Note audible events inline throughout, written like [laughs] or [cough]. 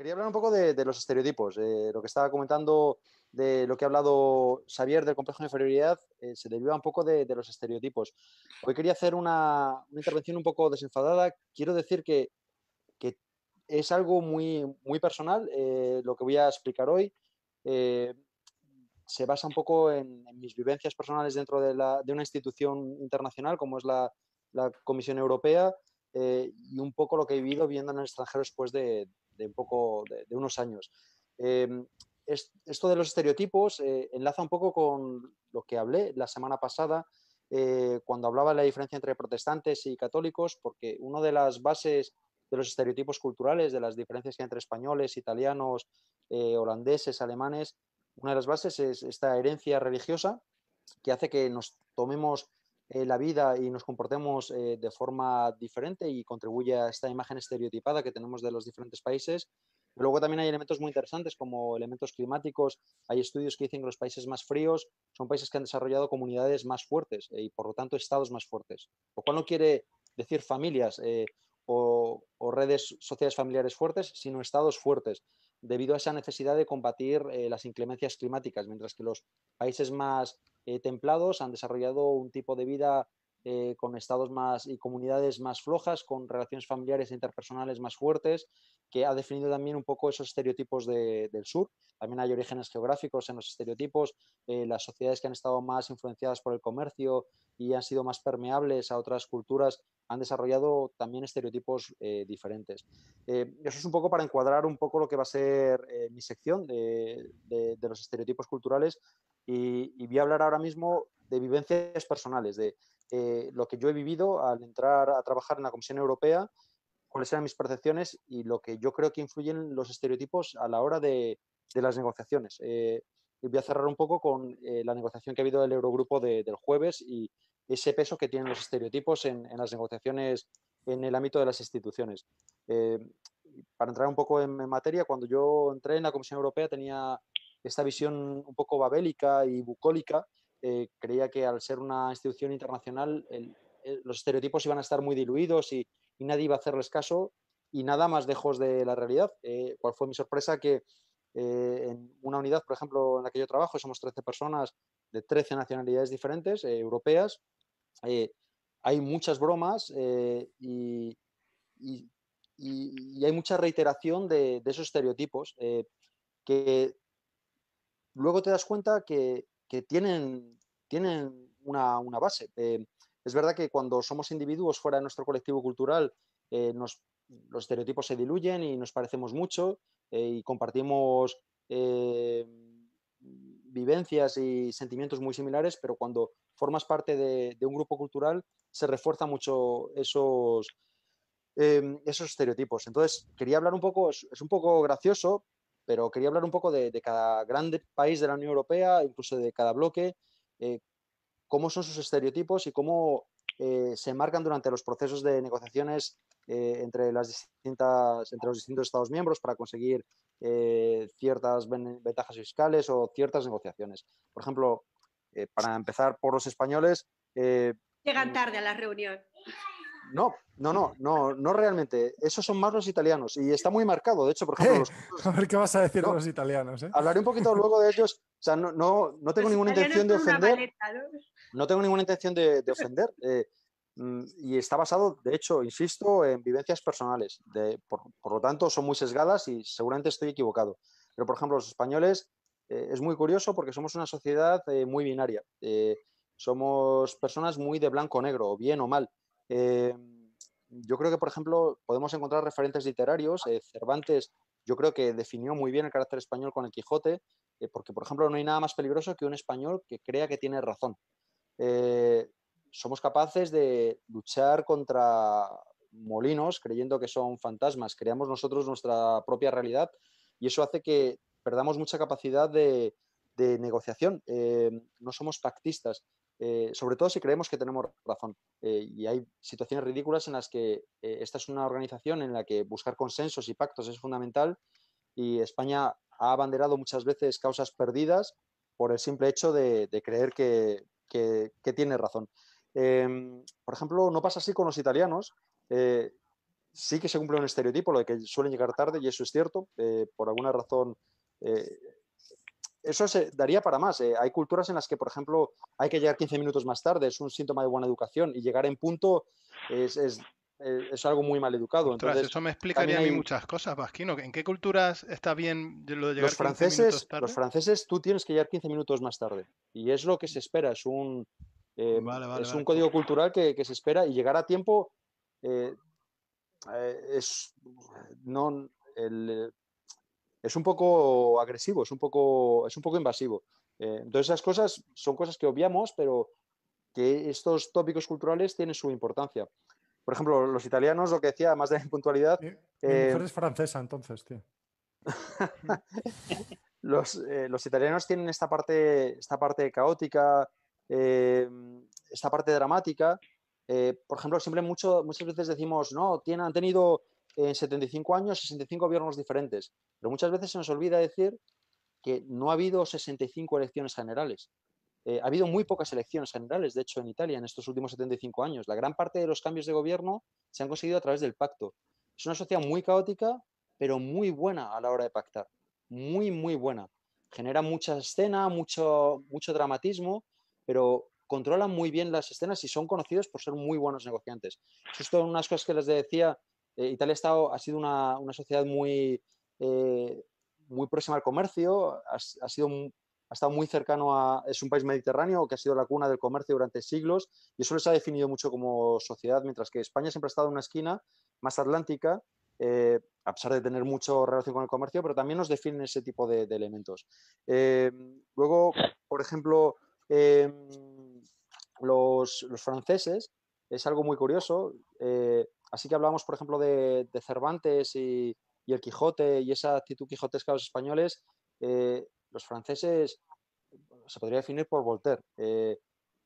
Quería hablar un poco de, los estereotipos, eh, lo que estaba comentando, de lo que ha hablado Xavier del complejo de inferioridad, eh, se deriva un poco de, los estereotipos. Hoy quería hacer una, intervención un poco desenfadada. Quiero decir que, es algo muy, muy personal eh, lo que voy a explicar hoy. se basa un poco en, mis vivencias personales dentro de, una institución internacional como es la, Comisión Europea. y un poco lo que he vivido viendo en el extranjero después de, de un poco, de, unos años. Em, esto de los estereotipos eh, enlaza un poco con lo que hablé la semana pasada, eh, cuando hablaba de la diferencia entre protestantes y católicos, porque una de las bases de los estereotipos culturales, de las diferencias entre españoles, italianos, eh, holandeses, alemanes, una de las bases es esta herencia religiosa que hace que nos tomemos eh, la vida y nos comportemos eh, de forma diferente y contribuye a esta imagen estereotipada que tenemos de los diferentes países. Luego también hay elementos muy interesantes como elementos climáticos. Hay estudios que dicen que los países más fríos son países que han desarrollado comunidades más fuertes eh, y por lo tanto estados más fuertes. Lo cual no quiere decir familias o, redes sociales familiares fuertes, sino estados fuertes debido a esa necesidad de combatir eh, las inclemencias climáticas, mientras que los países más eh, templados han desarrollado un tipo de vida eh, con estados más y comunidades más flojas, con relaciones familiares e interpersonales más fuertes, que ha definido también un poco esos estereotipos del sur. También hay orígenes geográficos en los estereotipos, eh, las sociedades que han estado más influenciadas por el comercio y han sido más permeables a otras culturas han desarrollado también estereotipos eh, diferentes. Eh, eso es un poco para encuadrar un poco lo que va a ser mi sección de, los estereotipos culturales y, y, voy a hablar ahora mismo de vivencias personales, de, eh, lo que yo he vivido al entrar a trabajar en la Comisión Europea, cuáles eran mis percepciones y lo que yo creo que influyen los estereotipos a la hora de, las negociaciones. Eh, voy a cerrar un poco con eh, la negociación que ha habido del Eurogrupo del jueves y ese peso que tienen los estereotipos en, las negociaciones en el ámbito de las instituciones. para entrar un poco en materia, cuando yo entré en la Comisión Europea tenía esta visión un poco babélica y bucólica eh, creía que al ser una institución internacional eh, los estereotipos iban a estar muy diluidos y, nadie iba a hacerles caso y nada más lejos de la realidad. Eh, ¿Cuál fue mi sorpresa? Que en una unidad, por ejemplo, en la que yo trabajo, somos 13 personas de 13 nacionalidades diferentes, europeas, hay muchas bromas y, hay mucha reiteración de, de esos estereotipos que luego te das cuenta que que tienen, tienen una, base. Eh, es verdad que cuando somos individuos fuera de nuestro colectivo cultural, eh, los estereotipos se diluyen y nos parecemos mucho eh, y compartimos vivencias y sentimientos muy similares, pero cuando formas parte de, un grupo cultural se refuerza mucho esos, em, esos estereotipos. Entonces, quería hablar un poco, es un poco gracioso, pero quería hablar un poco de, cada grande país de la Unión Europea, incluso de cada bloque, eh, cómo son sus estereotipos y cómo eh, se marcan durante los procesos de negociaciones eh, entre, los distintos Estados miembros para conseguir ciertas ventajas fiscales o ciertas negociaciones. Por ejemplo, para empezar por los españoles. Llegan mm, tarde a la reunión. No, no, no, no, no realmente. Esos son más los italianos y está muy marcado. De hecho, por ejemplo, eh, [laughs] a ver qué vas a decir de los italianos. Eh. Hablaré un poquito luego de ellos. O sea, no, no, tengo ninguna intención de ofender. ¿no? tengo ninguna intención de, ofender. Eh, mm, y está basado, de hecho, insisto, en vivencias personales. por, lo tanto, son muy sesgadas y seguramente estoy equivocado. Pero, por ejemplo, los españoles es muy curioso porque somos una sociedad muy binaria. somos personas muy de blanco-negro, o bien o mal. Eh, yo creo que, por ejemplo, podemos encontrar referentes literarios. Eh, Cervantes, yo creo que definió muy bien el carácter español con el Quijote, eh, porque, por ejemplo, no hay nada más peligroso que un español que crea que tiene razón. somos capaces de luchar contra molinos creyendo que son fantasmas. Creamos nosotros nuestra propia realidad y eso hace que perdamos mucha capacidad de negociación. no somos pactistas. Eh, sobre todo si creemos que tenemos razón. Eh, y hay situaciones ridículas en las que eh, esta es una organización en la que buscar consensos y pactos es fundamental y España ha abanderado muchas veces causas perdidas por el simple hecho de, creer que, tiene razón. Em, por ejemplo, no pasa así con los italianos. sí que se cumple un estereotipo, lo de que suelen llegar tarde, y eso es cierto. por alguna razón, eso se daría para más. Eh. Hay culturas en las que, por ejemplo, hay que llegar 15 minutos más tarde, es un síntoma de buena educación y llegar en punto es, eh, algo muy mal educado. Entonces, eso me explicaría a mí muchas cosas, Vasquino. ¿En qué culturas está bien lo de llegar los franceses, 15 minutos tarde? Los franceses, tú tienes que llegar 15 minutos más tarde y es lo que se espera, es un, eh, es un código cultural que, se espera y llegar a tiempo es, no, el, es un poco agresivo, es un poco, es un poco invasivo. Eh, entonces esas cosas son cosas que obviamos, pero que estos tópicos culturales tienen su importancia. Por ejemplo, los italianos, lo que decía, más de [laughs] puntualidad mujer eh, es francesa, entonces, tío. [laughs] Eh, los, italianos tienen esta parte, esta parte caótica, esta parte dramática. por ejemplo, siempre mucho, muchas veces decimos, no, tienen, han tenido en 75 años 65 gobiernos diferentes, pero muchas veces se nos olvida decir que no ha habido 65 elecciones generales. Eh, ha habido muy pocas elecciones generales, de hecho, en Italia en estos últimos 75 años. La gran parte de los cambios de gobierno se han conseguido a través del pacto. Es una sociedad muy caótica, pero muy buena a la hora de pactar. Muy, muy buena. Genera mucha escena, mucho, mucho dramatismo, pero controlan muy bien las escenas y son conocidos por ser muy buenos negociantes. son unas cosas que les decía eh, Italia ha, estado, ha sido una, sociedad muy, eh, muy próxima al comercio, ha, sido, ha estado muy cercano a... Es un país mediterráneo que ha sido la cuna del comercio durante siglos y eso les ha definido mucho como sociedad, mientras que España siempre ha estado en una esquina más atlántica, eh, a pesar de tener mucho relación con el comercio, pero también nos definen ese tipo de, elementos. luego, por ejemplo, los, franceses, es algo muy curioso. Así que hablábamos, por ejemplo, de, Cervantes y, el Quijote y esa actitud quijotesca de los españoles. Eh, los franceses se podría definir por Voltaire. Eh,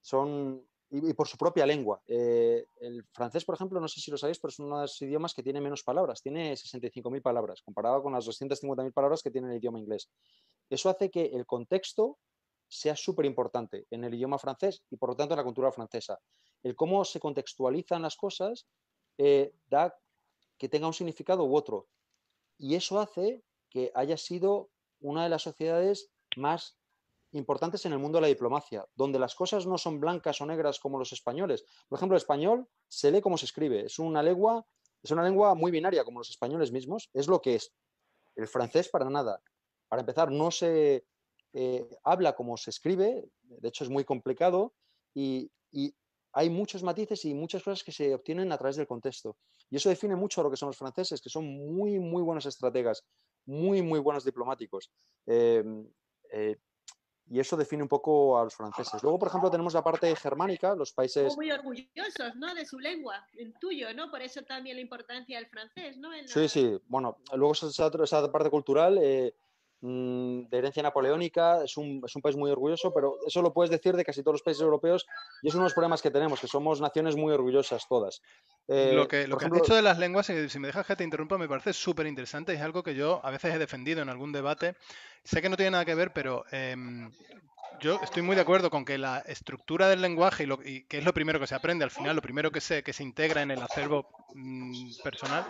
son, y, por su propia lengua. Eh, el francés, por ejemplo, no sé si lo sabéis, pero es uno de los idiomas que tiene menos palabras. Tiene 65.000 palabras, comparado con las 250.000 palabras que tiene el idioma inglés. Eso hace que el contexto sea súper importante en el idioma francés y por lo tanto en la cultura francesa. El cómo se contextualizan las cosas eh, da que tenga un significado u otro. Y eso hace que haya sido una de las sociedades más importantes en el mundo de la diplomacia, donde las cosas no son blancas o negras como los españoles. Por ejemplo, el español se lee como se escribe, es una lengua, es una lengua muy binaria como los españoles mismos, es lo que es. El francés para nada. Para empezar, no se eh, habla como se escribe, de hecho es muy complicado, y hay muchos matices y muchas cosas que se obtienen a través del contexto. Y eso define mucho a lo que son los franceses, que son muy, muy buenos estrategas, muy, muy buenos diplomáticos. Em, eh, y eso define un poco a los franceses. Luego, por ejemplo, tenemos la parte germánica, los países... Muy orgullosos, ¿no? De su lengua, el tuyo, ¿no? Por eso también la importancia del francés, ¿no? Sí, sí. Bueno, luego esa, parte cultural... Eh, Mm, de herencia napoleónica, es un, país muy orgulloso, pero eso lo puedes decir de casi todos los países europeos y es uno de los problemas que tenemos, que somos naciones muy orgullosas todas. Eh, lo que, lo que has dicho de las lenguas, si me dejas que te interrumpa, me parece súper interesante, es algo que yo a veces he defendido en algún debate. Sé que no tiene nada que ver, pero em, yo estoy muy de acuerdo con que la estructura del lenguaje y, lo, que es lo primero que se aprende al final, lo primero que se, que se integra en el acervo mm, personal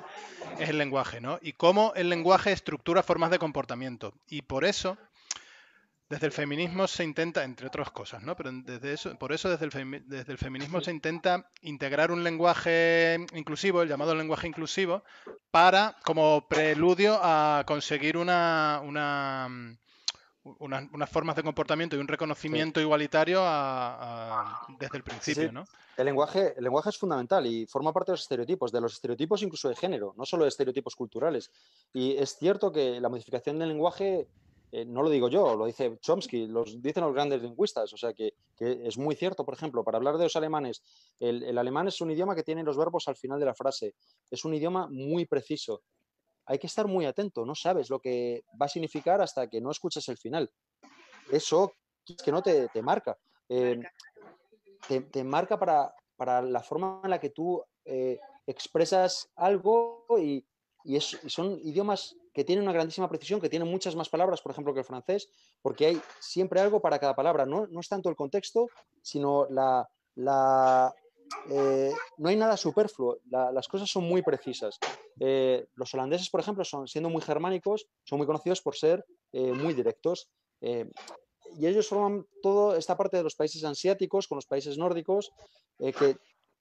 es el lenguaje, ¿no? Y cómo el lenguaje estructura formas de comportamiento. Y por eso, desde el feminismo se intenta, entre otras cosas, ¿no? Pero desde eso, por eso desde el, desde el feminismo se intenta integrar un lenguaje inclusivo, el llamado lenguaje inclusivo, para, como preludio a conseguir una, una mm, unas, formas de comportamiento y un reconocimiento igualitario ah. desde el principio, El lenguaje, el lenguaje es fundamental y forma parte de los estereotipos, de los estereotipos incluso de género, no solo de estereotipos culturales. Y es cierto que la modificación del lenguaje, eh, no lo digo yo, lo dice Chomsky, lo dicen los grandes lingüistas, o sea que, que, es muy cierto, por ejemplo, para hablar de los alemanes, el, el alemán es un idioma que tiene los verbos al final de la frase, es un idioma muy preciso hay que estar muy atento, no sabes lo que va a significar hasta que no escuches el final. Eso es que no te, marca. Eh, te, marca para, para, la forma en la que tú eh, expresas algo y, son idiomas que tienen una grandísima precisión, que tienen muchas más palabras, por ejemplo, que el francés, porque hay siempre algo para cada palabra. No, es tanto el contexto, sino la eh, no hay nada superfluo, las cosas son muy precisas. Eh, los holandeses, por ejemplo, son, siendo muy germánicos, son muy conocidos por ser eh, muy directos. y ellos forman toda esta parte de los países asiáticos con los países nórdicos,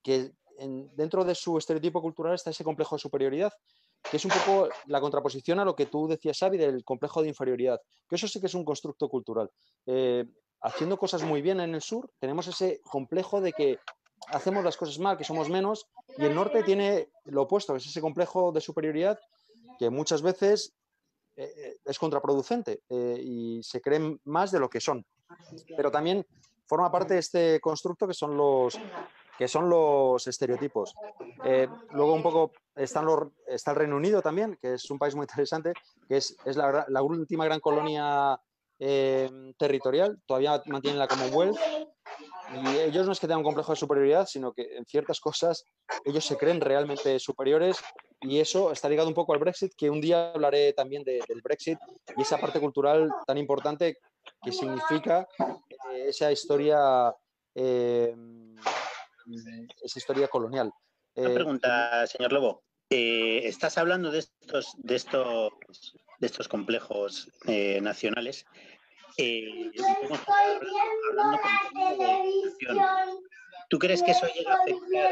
que, dentro de su estereotipo cultural está ese complejo de superioridad, que es un poco la contraposición a lo que tú decías, Xavi, del complejo de inferioridad, que eso sí que es un constructo cultural haciendo cosas muy bien en el sur, tenemos ese complejo de que hacemos las cosas mal, que somos menos, y el norte tiene lo opuesto, es ese complejo de superioridad que muchas veces eh, eh, es contraproducente eh, y se creen más de lo que son. Pero también forma parte de este constructo que son los, que son los estereotipos. luego un poco está el Reino Unido también, que es un país muy interesante, que es, la, última gran colonia territorial, todavía mantiene la Commonwealth y ellos no es que tengan un complejo de superioridad, sino que en ciertas cosas ellos se creen realmente superiores y eso está ligado un poco al Brexit, que un día hablaré también del Brexit y esa parte cultural tan importante que significa eh, esa historia eh, esa historia colonial. Eh, pregunta, señor Lobo. estás hablando de estos, de estos, de estos complejos nacionales ¿Tú crees que eso llega a afectar,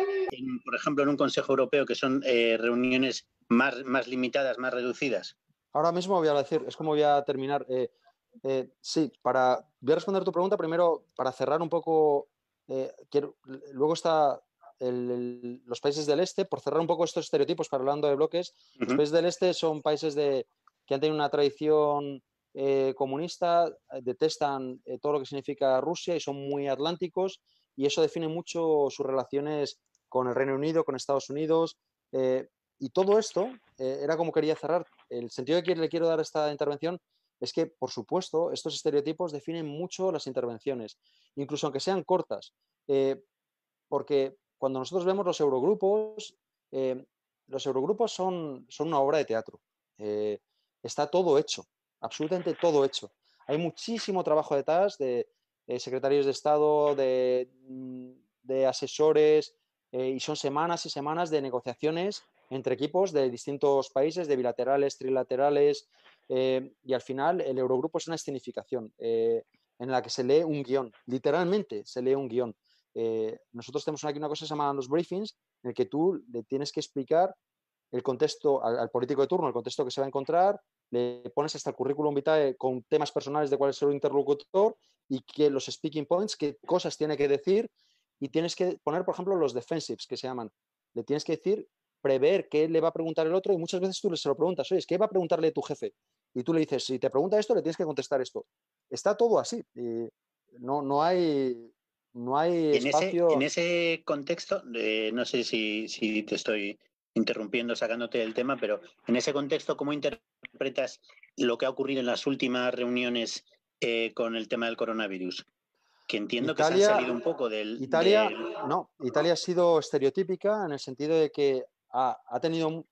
por ejemplo, en un Consejo Europeo, que son eh, reuniones más, más limitadas, más reducidas? Ahora mismo voy a decir, es como voy a terminar. Eh, eh, sí, para, voy a responder tu pregunta primero, para cerrar un poco, luego está los países del este, por cerrar un poco estos estereotipos, para hablando de bloques, los países del este son países de, que han tenido una tradición Comunistas eh, comunista, eh, detestan eh, todo lo que significa Rusia y son muy atlánticos y eso define mucho sus relaciones con el Reino Unido, con Estados Unidos. y todo esto era como quería cerrar. El sentido que le quiero dar a esta intervención es que, por supuesto, estos estereotipos definen mucho las intervenciones, incluso aunque sean cortas. porque cuando nosotros vemos los eurogrupos, los eurogrupos son, son una obra de teatro. está todo hecho absolutamente todo hecho. Hay muchísimo trabajo detrás de eh, secretarios de Estado, de, mm, asesores, eh, y son semanas y semanas de negociaciones entre equipos de distintos países, de bilaterales, trilaterales, eh, y al final el Eurogrupo es una escenificación en la que se lee un guión, literalmente se lee un guión. nosotros tenemos aquí una cosa llamada los briefings, en el que tú le tienes que explicar el contexto, al, político de turno, el contexto que se va a encontrar, le pones hasta el currículum vitae con temas personales de cuál es el interlocutor y que los speaking points, qué cosas tiene que decir y tienes que poner, por ejemplo, los defensives que se llaman. Le tienes que decir, prever qué le va a preguntar el otro y muchas veces tú se lo preguntas, oye, ¿qué va a preguntarle tu jefe? Y tú le dices, si te pregunta esto, le tienes que contestar esto. Está todo así. no, no hay no hay en espacio. Ese, en ese contexto, eh, no sé si, si, te estoy interrumpiendo, sacándote del tema, pero en ese contexto, ¿cómo interpretas lo que ha ocurrido en las últimas reuniones eh, con el tema del coronavirus? Que entiendo que se ha salido un poco del... Italia, no, Italia ha sido estereotípica en el sentido de que ha, tenido,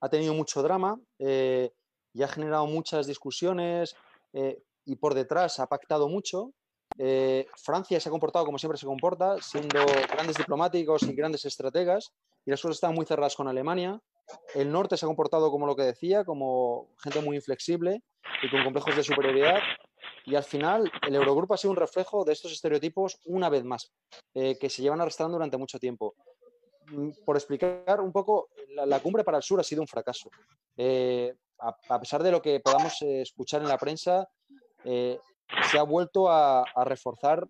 ha tenido mucho drama eh, y ha generado muchas discusiones eh, y por detrás ha pactado mucho. Francia se ha comportado como siempre se comporta, siendo grandes diplomáticos y grandes estrategas, y las cosas estaban muy cerradas con Alemania. El norte se ha comportado como lo que decía, como gente muy inflexible y con complejos de superioridad. Y al final, el Eurogrupo ha sido un reflejo de estos estereotipos, una vez más, eh, que se llevan arrastrando durante mucho tiempo. Mm, por explicar un poco, la, cumbre para el sur ha sido un fracaso. Eh, a, pesar de lo que podamos eh, escuchar en la prensa, se ha vuelto a, a reforzar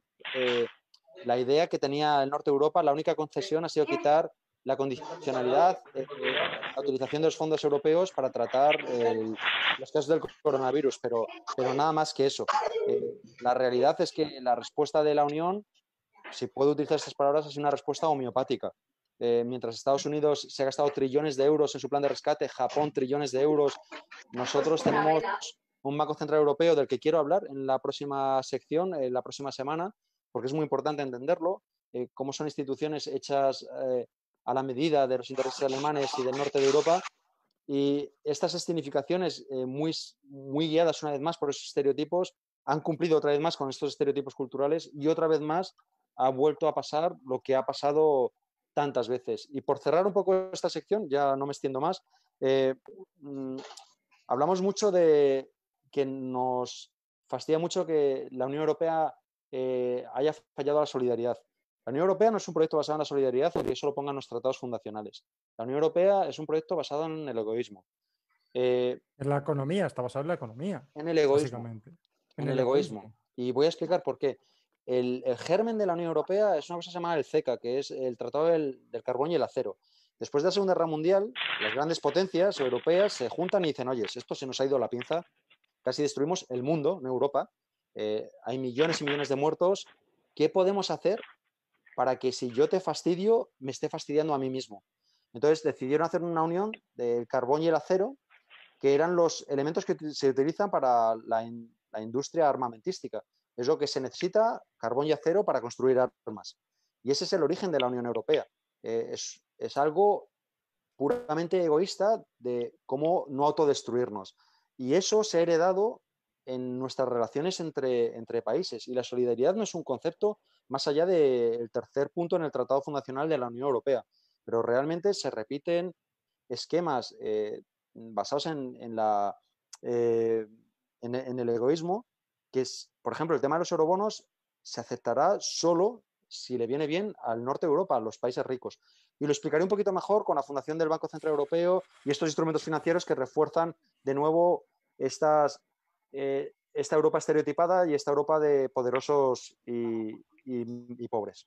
la idea que tenía el norte de Europa. La única concesión ha sido quitar la condicionalidad, eh, la utilización de los fondos europeos para tratar eh, los casos del coronavirus, pero, pero nada más que eso. Eh, la realidad es que la respuesta de la Unión, si puedo utilizar estas palabras, es una respuesta homeopática. mientras Estados Unidos se ha gastado trillones de euros en su plan de rescate, Japón trillones de euros, nosotros tenemos un Banco Central Europeo del que quiero hablar en la próxima sección, en la próxima semana, porque es muy importante entenderlo, cómo son instituciones hechas a la medida de los intereses alemanes y del norte de Europa. Y estas escenificaciones, eh, muy, muy guiadas una vez más por esos estereotipos, han cumplido otra vez más con estos estereotipos culturales y otra vez más ha vuelto a pasar lo que ha pasado tantas veces. Y por cerrar un poco esta sección, ya no me extiendo más, eh, mm, hablamos mucho de que nos fastidia mucho que la Unión Europea eh, haya fallado a la solidaridad. La Unión Europea no es un proyecto basado en la solidaridad, que eso lo pongan los tratados fundacionales. La Unión Europea es un proyecto basado en el egoísmo. Eh, en la economía, está basado en la economía. En el egoísmo. En, el, egoísmo. Y voy a explicar por qué. El, germen de la Unión Europea es una cosa llamada el CECA, que es el Tratado del, Carbón y el Acero. Después de la Segunda Guerra Mundial, las grandes potencias europeas se juntan y dicen, oye, esto se nos ha ido la pinza, casi destruimos el mundo, en Europa, eh, hay millones y millones de muertos, ¿qué podemos hacer para que si yo te fastidio, me esté fastidiando a mí mismo. Entonces decidieron hacer una unión del carbón y el acero, que eran los elementos que se utilizan para la, industria armamentística. Es lo que se necesita, carbón y acero, para construir armas. Y ese es el origen de la Unión Europea. Eh, es, es algo puramente egoísta de cómo no autodestruirnos. Y eso se ha heredado en nuestras relaciones entre, entre países. Y la solidaridad no es un concepto más allá del tercer punto en el Tratado Fundacional de la Unión Europea, pero realmente se repiten esquemas eh, basados en, en la, eh, en, en el egoísmo, que es, por ejemplo, el tema de los eurobonos se aceptará solo si le viene bien al norte de Europa, a los países ricos. Y lo explicaré un poquito mejor con la fundación del Banco Central Europeo y estos instrumentos financieros que refuerzan de nuevo estas eh, esta Europa estereotipada y esta Europa de poderosos y pobres.